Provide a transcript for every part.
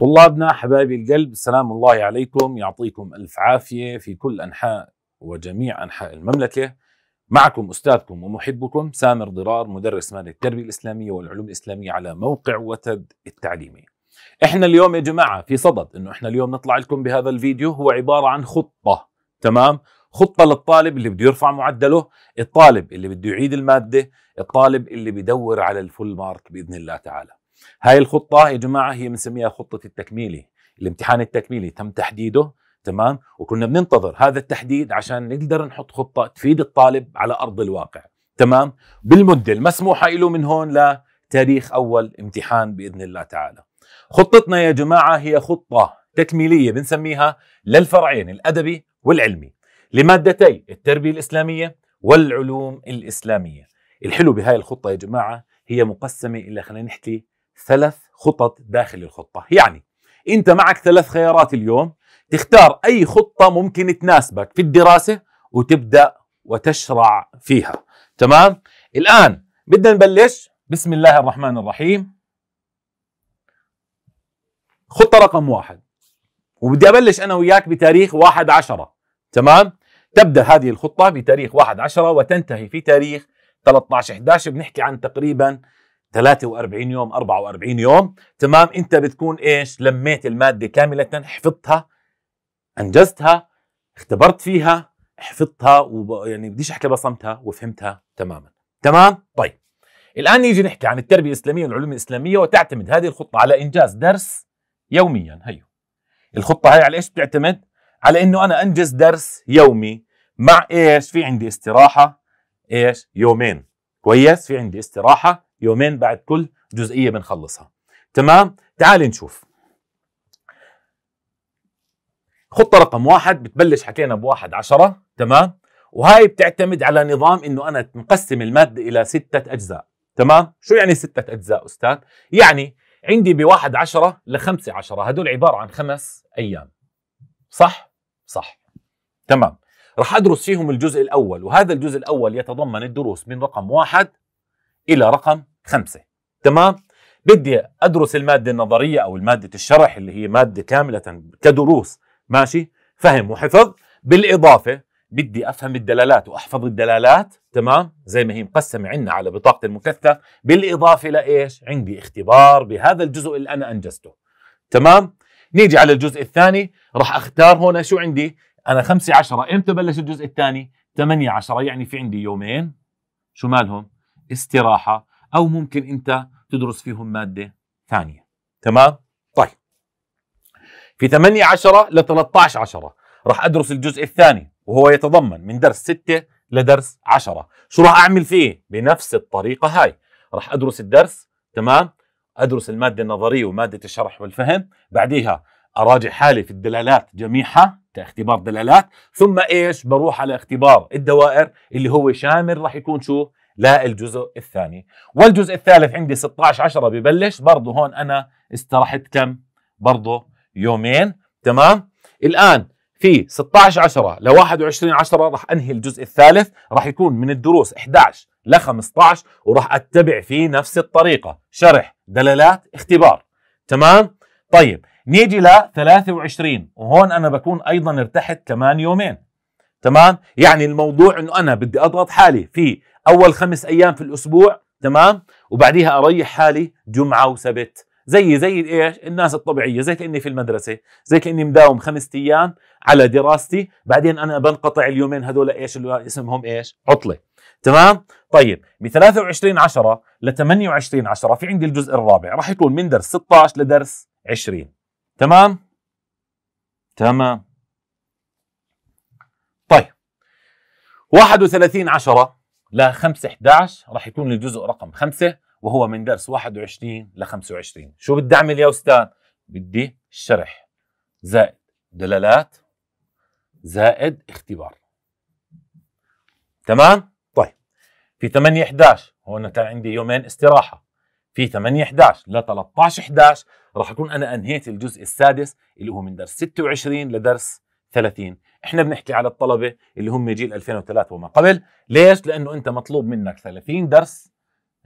طلابنا حبايبي القلب السلام الله عليكم يعطيكم ألف عافية في كل أنحاء وجميع أنحاء المملكة معكم أستاذكم ومحبكم سامر ضرار مدرس مادة التربية الإسلامية والعلوم الإسلامية على موقع وتد التعليمي احنا اليوم يا جماعة في صدد انه احنا اليوم نطلع لكم بهذا الفيديو هو عبارة عن خطة تمام خطة للطالب اللي بده يرفع معدله الطالب اللي بده يعيد المادة الطالب اللي بدور على الفول مارك بإذن الله تعالى هاي الخطة يا جماعة هي بنسميها خطة التكميلي الامتحان التكميلي تم تحديده تمام وكنا بننتظر هذا التحديد عشان نقدر نحط خطة تفيد الطالب على أرض الواقع تمام بالمدة المسموحة له من هون لتاريخ أول امتحان بإذن الله تعالى خطتنا يا جماعة هي خطة تكميلية بنسميها للفرعين الأدبي والعلمي لمادتي التربية الإسلامية والعلوم الإسلامية الحلو بهاي الخطة يا جماعة هي مقسمة إلى خلينا نحكي ثلاث خطط داخل الخطة يعني أنت معك ثلاث خيارات اليوم تختار أي خطة ممكن تناسبك في الدراسة وتبدأ وتشرع فيها تمام الآن بدنا نبلش بسم الله الرحمن الرحيم خطة رقم واحد وبدي أبلش أنا وياك بتاريخ واحد عشرة تمام تبدأ هذه الخطة بتاريخ واحد عشرة وتنتهي في تاريخ 13 11 بنحكي عن تقريبا 43 يوم 44 يوم تمام انت بتكون ايش لميت الماده كامله حفظتها انجزتها اختبرت فيها حفظتها وب... يعني بديش احكي بصمتها وفهمتها تماما تمام طيب الان نيجي نحكي عن التربيه الاسلاميه والعلوم الاسلاميه وتعتمد هذه الخطه على انجاز درس يوميا هيو الخطه هاي على ايش بتعتمد على انه انا انجز درس يومي مع ايش في عندي استراحه ايش يومين كويس في عندي استراحه يومين بعد كل جزئيه بنخلصها تمام تعال نشوف خطة رقم واحد بتبلش حكينا بواحد عشرة تمام وهاي بتعتمد على نظام انه انا مقسم المادة الى ستة اجزاء تمام شو يعني ستة اجزاء استاذ يعني عندي بواحد عشرة لخمسة عشرة هدول عبارة عن خمس ايام صح صح تمام رح ادرس فيهم الجزء الاول وهذا الجزء الاول يتضمن الدروس من رقم واحد إلى رقم خمسة تمام؟ بدي أدرس المادة النظرية أو مادة الشرح اللي هي مادة كاملة كدروس ماشي؟ فهم وحفظ بالإضافة بدي أفهم الدلالات وأحفظ الدلالات تمام؟ زي ما هي مقسمة عنا على بطاقة المكثف بالإضافة لإيش؟ عندي اختبار بهذا الجزء اللي أنا أنجزته تمام؟ نيجي على الجزء الثاني راح اختار هنا شو عندي انا 5 10 امتى بلش الجزء الثاني 8 10 يعني في عندي يومين شو مالهم استراحه او ممكن انت تدرس فيهم ماده ثانيه تمام طيب في 8 10 ل 13 10 راح ادرس الجزء الثاني وهو يتضمن من درس 6 لدرس 10 شو راح اعمل فيه بنفس الطريقه هاي راح ادرس الدرس تمام ادرس الماده النظريه وماده الشرح والفهم بعديها اراجع حالي في الدلالات جميعها كاختبار دلالات ثم ايش بروح على اختبار الدوائر اللي هو شامل راح يكون شو للجزء الثاني والجزء الثالث عندي 16 10 ببلش برضه هون انا استرحت كم برضه يومين تمام الان في 16 10 ل 21 10 راح انهي الجزء الثالث راح يكون من الدروس 11 ل 15 وراح اتبع فيه نفس الطريقه شرح دلالات اختبار تمام طيب نيجي ل 23 وهون انا بكون ايضا ارتحت كمان يومين تمام يعني الموضوع انه انا بدي اضغط حالي في اول خمس ايام في الاسبوع تمام وبعديها اريح حالي جمعه وسبت زي زي ايش الناس الطبيعيه زي كاني في المدرسه زي كاني مداوم خمسة ايام على دراستي بعدين انا بنقطع اليومين هذول ايش اللي اسمهم ايش عطله تمام طيب من 23 10 ل 28 10 في عندي الجزء الرابع راح يكون من درس 16 لدرس 20 تمام تمام طيب 31 10 ل 5 11 راح يكون الجزء رقم 5 وهو من درس 21 ل 25 شو بدي اعمل يا استاذ بدي شرح زائد دلالات زائد اختبار تمام طيب في 8 11 هون كان عندي يومين استراحه في 8 11 ل 13 11 راح اكون انا انهيت الجزء السادس اللي هو من درس 26 لدرس 30 احنا بنحكي على الطلبه اللي هم جيل 2003 وما قبل ليش لانه انت مطلوب منك 30 درس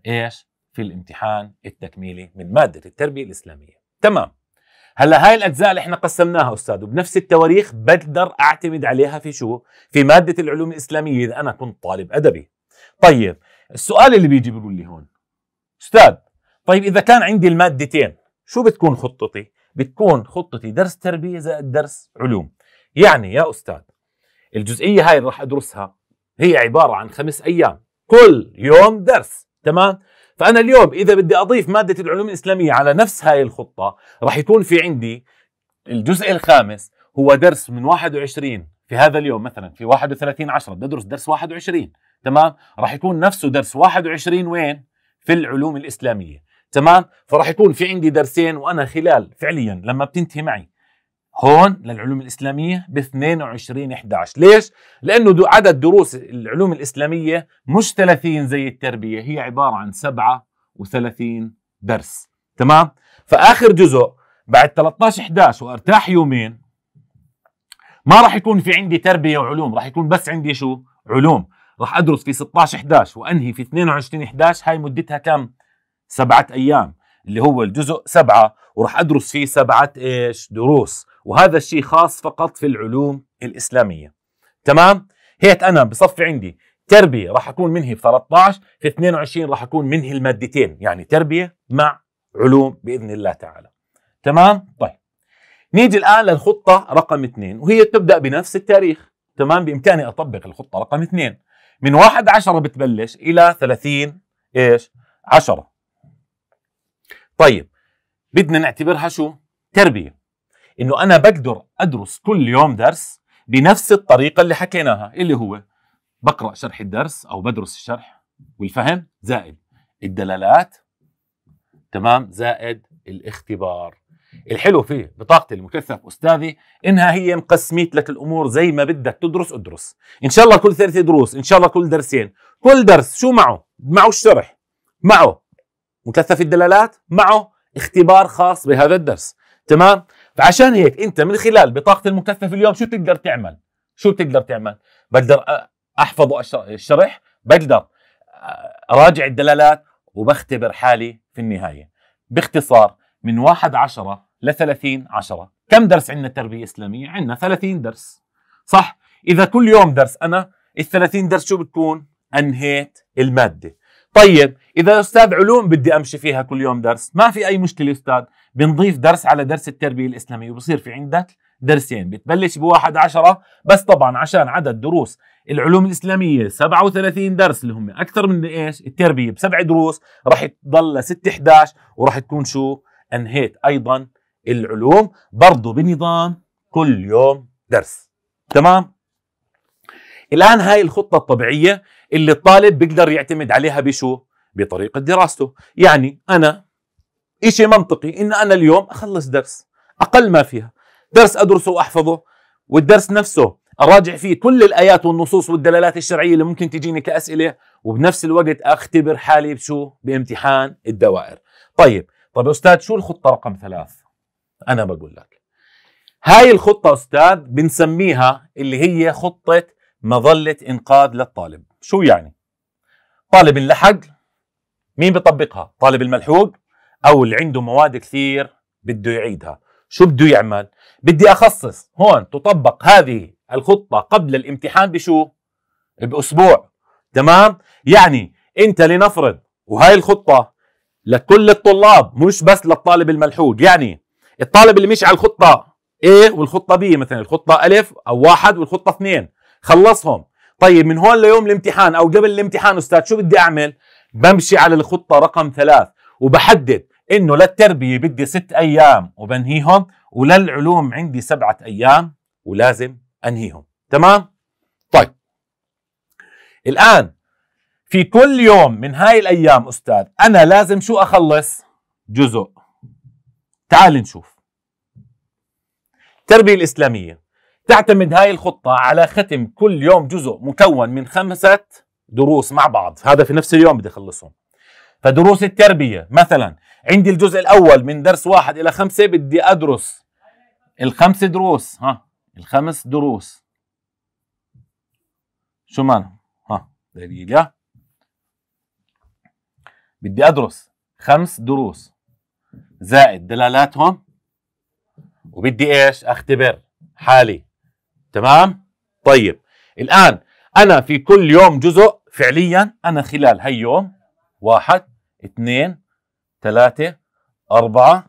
ايش في الامتحان التكميلي من ماده التربيه الاسلاميه تمام هلا هاي الاجزاء اللي احنا قسمناها استاذ وبنفس التواريخ بقدر اعتمد عليها في شو في ماده العلوم الاسلاميه اذا انا كنت طالب ادبي طيب السؤال اللي بيجي بيقول لي هون استاذ طيب اذا كان عندي المادتين شو بتكون خطتي بتكون خطتي درس تربيه زائد درس علوم يعني يا أستاذ الجزئية هاي اللي راح أدرسها هي عبارة عن خمس أيام كل يوم درس تمام فأنا اليوم إذا بدي أضيف مادة العلوم الإسلامية على نفس هاي الخطة راح يكون في عندي الجزء الخامس هو درس من 21 في هذا اليوم مثلا في 31 10 بدي أدرس درس 21 تمام راح يكون نفسه درس 21 وين في العلوم الإسلامية تمام فراح يكون في عندي درسين وأنا خلال فعليا لما بتنتهي معي هون للعلوم الإسلامية ب 22 11 ليش؟ لأنه دو عدد دروس العلوم الإسلامية مش 30 زي التربية هي عبارة عن 37 درس تمام؟ فآخر جزء بعد 13 11 وارتاح يومين ما راح يكون في عندي تربية وعلوم راح يكون بس عندي شو؟ علوم راح أدرس في 16 11 وأنهي في 22 11 هاي مدتها كم؟ سبعة أيام اللي هو الجزء سبعة وراح أدرس فيه سبعة إيش دروس وهذا الشيء خاص فقط في العلوم الإسلامية تمام؟ هيك أنا بصفي عندي تربية راح أكون منهي ب 13 في 22 راح أكون منهي المادتين يعني تربية مع علوم بإذن الله تعالى تمام؟ طيب نيجي الآن للخطة رقم اثنين وهي تبدأ بنفس التاريخ تمام بإمكاني أطبق الخطة رقم اثنين من 1 عشرة بتبلش إلى 30 إيش؟ عشرة طيب بدنا نعتبرها شو؟ تربية انه انا بقدر ادرس كل يوم درس بنفس الطريقه اللي حكيناها اللي هو بقرا شرح الدرس او بدرس الشرح والفهم زائد الدلالات تمام زائد الاختبار الحلو فيه بطاقتي المكثف استاذي انها هي مقسميت لك الامور زي ما بدك تدرس ادرس ان شاء الله كل ثلاث دروس ان شاء الله كل درسين كل درس شو معه معه الشرح معه مكثف الدلالات معه اختبار خاص بهذا الدرس تمام فعشان هيك انت من خلال بطاقه المكثف في اليوم شو بتقدر تعمل شو بتقدر تعمل بقدر احفظ الشرح بقدر اراجع الدلالات وبختبر حالي في النهايه باختصار من واحد عشرة ل 30 عشرة كم درس عندنا تربية إسلامية؟ عندنا 30 درس صح؟ إذا كل يوم درس أنا ال 30 درس شو بتكون؟ أنهيت المادة طيب اذا استاذ علوم بدي امشي فيها كل يوم درس ما في اي مشكله استاذ بنضيف درس على درس التربيه الاسلاميه وبصير في عندك درسين بتبلش بواحد عشرة بس طبعا عشان عدد دروس العلوم الإسلامية 37 درس اللي هم أكثر من إيش التربية بسبع دروس راح تضل لست 11 وراح تكون شو أنهيت أيضا العلوم برضو بنظام كل يوم درس تمام الآن هاي الخطة الطبيعية اللي الطالب بيقدر يعتمد عليها بشو؟ بطريقة دراسته يعني أنا إشي منطقي إن أنا اليوم أخلص درس أقل ما فيها درس أدرسه وأحفظه والدرس نفسه أراجع فيه كل الآيات والنصوص والدلالات الشرعية اللي ممكن تجيني كأسئلة وبنفس الوقت أختبر حالي بشو؟ بامتحان الدوائر طيب طب أستاذ شو الخطة رقم ثلاث؟ أنا بقول لك هاي الخطة أستاذ بنسميها اللي هي خطة مظلة إنقاذ للطالب شو يعني؟ طالب انلحق مين بيطبقها؟ طالب الملحوق أو اللي عنده مواد كثير بده يعيدها شو بده يعمل؟ بدي أخصص هون تطبق هذه الخطة قبل الامتحان بشو؟ بأسبوع تمام؟ يعني أنت لنفرض وهاي الخطة لكل الطلاب مش بس للطالب الملحوق يعني الطالب اللي مش على الخطة A والخطة B مثلا الخطة ألف أو واحد والخطة اثنين خلصهم طيب من هون ليوم الامتحان او قبل الامتحان استاذ شو بدي اعمل بمشي على الخطه رقم ثلاث وبحدد انه للتربيه بدي ست ايام وبنهيهم وللعلوم عندي سبعه ايام ولازم انهيهم تمام طيب الان في كل يوم من هاي الايام استاذ انا لازم شو اخلص جزء تعال نشوف التربيه الاسلاميه تعتمد هاي الخطة على ختم كل يوم جزء مكون من خمسة دروس مع بعض هذا في نفس اليوم بدي أخلصهم فدروس التربية مثلا عندي الجزء الأول من درس واحد إلى خمسة بدي أدرس الخمس دروس ها الخمس دروس شو معنى ها دقيقة بدي أدرس خمس دروس زائد دلالاتهم وبدي إيش أختبر حالي تمام طيب الآن أنا في كل يوم جزء فعليا أنا خلال هي يوم واحد اثنين ثلاثة أربعة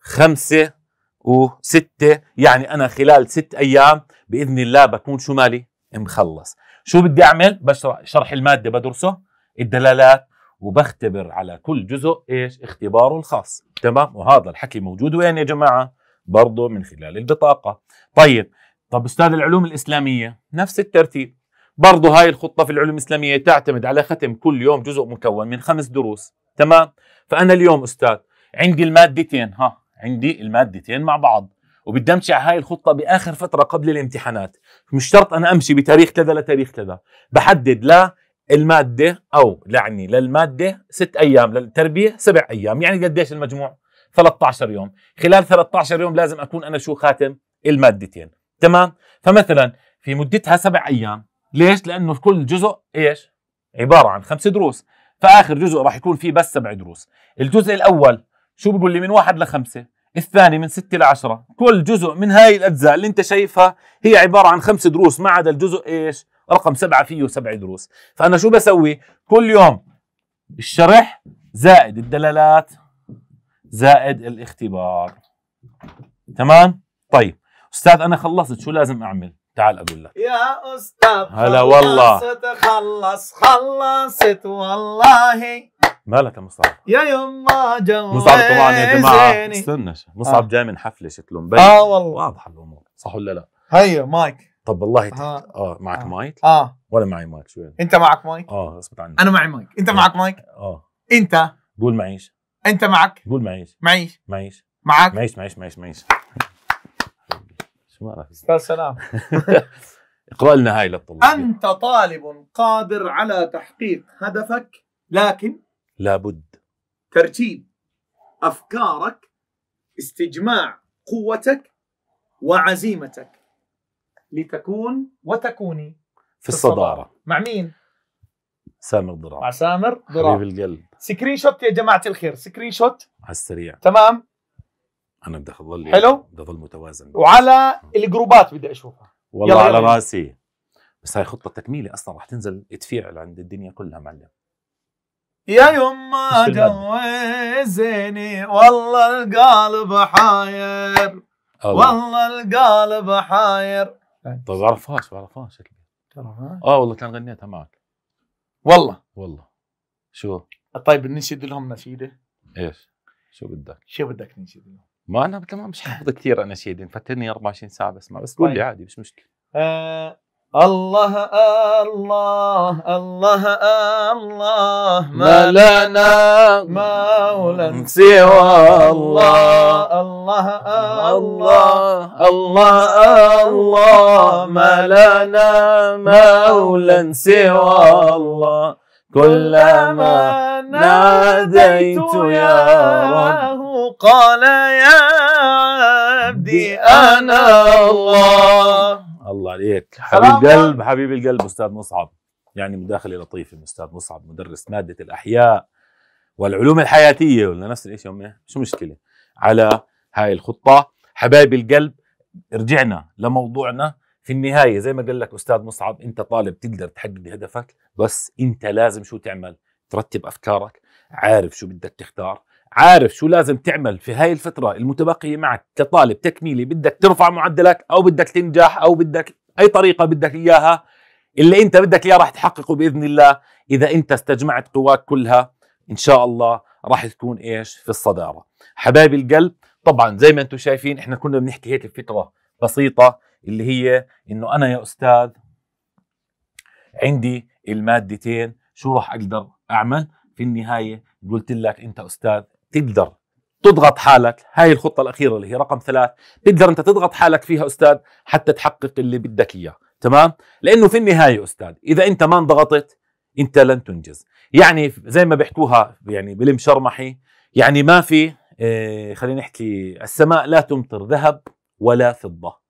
خمسة وستة يعني أنا خلال ست أيام بإذن الله بكون شو مالي مخلص شو بدي أعمل بشرح شرح المادة بدرسه الدلالات وبختبر على كل جزء إيش اختباره الخاص تمام وهذا الحكي موجود وين يا جماعة برضه من خلال البطاقة طيب طب أستاذ العلوم الإسلامية نفس الترتيب برضه هاي الخطة في العلوم الإسلامية تعتمد على ختم كل يوم جزء مكون من خمس دروس تمام فأنا اليوم أستاذ عندي المادتين ها عندي المادتين مع بعض وبدي امشي على هاي الخطه باخر فتره قبل الامتحانات مش شرط انا امشي بتاريخ كذا لتاريخ كذا بحدد لا الماده او لعني للماده ست ايام للتربيه سبع ايام يعني قديش المجموع 13 يوم خلال 13 يوم لازم اكون انا شو خاتم المادتين تمام فمثلا في مدتها سبع ايام ليش لانه كل جزء ايش عباره عن خمس دروس فاخر جزء راح يكون فيه بس سبع دروس الجزء الاول شو بقول لي من واحد لخمسه الثاني من ستة لعشرة كل جزء من هاي الأجزاء اللي أنت شايفها هي عبارة عن خمس دروس ما عدا الجزء إيش رقم سبعة فيه سبع دروس فأنا شو بسوي كل يوم الشرح زائد الدلالات زائد الاختبار تمام طيب استاذ انا خلصت شو لازم اعمل تعال اقول لك يا استاذ هلا والله خلص خلصت والله مالك يا مصعب يا يما جوزني مصعب طبعا يا جماعه استنى آه. مصعب جاي من حفله شكله مبين اه والله واضحه الامور صح ولا لا؟ هيو مايك طب والله آه. اه, معك آه. مايك؟ اه ولا معي مايك شو يعني؟ انت معك مايك؟ اه اصبر عني انا معي مايك انت آه. معك مايك؟ اه انت قول معيش انت معك قول معيش معيش معيش معك معيش معيش معيش معيش شو معنى استاذ سلام اقرا لنا هاي للطلاب انت طالب قادر على تحقيق هدفك لكن لابد ترتيب افكارك استجماع قوتك وعزيمتك لتكون وتكوني في الصدارة. الصدارة مع مين؟ سامر ضرار مع سامر ضرار حبيب القلب سكرين شوت يا جماعة الخير سكرين شوت على السريع تمام انا بدي اضل يعني حلو بدي اضل متوازن وعلى آه. الجروبات بدي اشوفها والله على راسي بس هاي خطه تكميله اصلا رح تنزل تفيعل عند الدنيا كلها معلم يا يما جوزني والله القلب حاير والله القلب حاير طيب بعرفهاش بعرفهاش شكلي اه والله كان غنيتها معك والله والله شو طيب ننشد لهم نشيده ايش شو بدك شو بدك ننشد لهم ما انا كمان مش حافظ كثير اناشيد فتني 24 ساعه بسمع بس قول لي طيب. عادي مش مشكله آه الله الله الله الله ما لنا مولى سوى الله الله الله الله الله ما لنا مولى سوى الله كلما ناديت يا رب قال يا عبدي أنا الله الله عليك حبيب قلب حبيب القلب أستاذ مصعب يعني مداخلة لطيفة من أستاذ مصعب مدرس مادة الأحياء والعلوم الحياتية ولا نفس الشيء أمي شو مشكلة على هاي الخطة حبايب القلب رجعنا لموضوعنا في النهاية زي ما قال لك أستاذ مصعب أنت طالب تقدر تحقق هدفك بس أنت لازم شو تعمل ترتب أفكارك عارف شو بدك تختار عارف شو لازم تعمل في هاي الفترة المتبقية معك كطالب تكميلي بدك ترفع معدلك أو بدك تنجح أو بدك أي طريقة بدك إياها اللي أنت بدك إياه راح تحققه بإذن الله إذا أنت استجمعت قواك كلها إن شاء الله راح تكون إيش في الصدارة حبايب القلب طبعا زي ما أنتم شايفين إحنا كنا بنحكي هيك بفكرة بسيطة اللي هي إنه أنا يا أستاذ عندي المادتين شو راح أقدر أعمل في النهاية قلت لك أنت أستاذ تقدر تضغط حالك هاي الخطة الأخيرة اللي هي رقم ثلاث تقدر أنت تضغط حالك فيها أستاذ حتى تحقق اللي بدك إياه تمام لأنه في النهاية أستاذ إذا أنت ما انضغطت أنت لن تنجز يعني زي ما بيحكوها يعني بلم شرمحي يعني ما في إيه خلينا نحكي السماء لا تمطر ذهب ولا فضة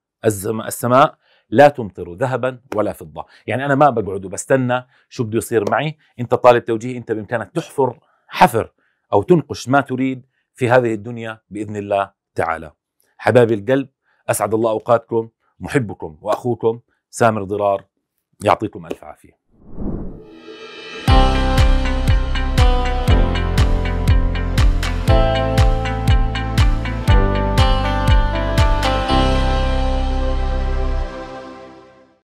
السماء لا تمطر ذهبا ولا فضة يعني أنا ما بقعد وبستنى شو بده يصير معي أنت طالب توجيه أنت بإمكانك تحفر حفر أو تنقش ما تريد في هذه الدنيا بإذن الله تعالى حبايب القلب أسعد الله أوقاتكم محبكم وأخوكم سامر ضرار يعطيكم ألف عافية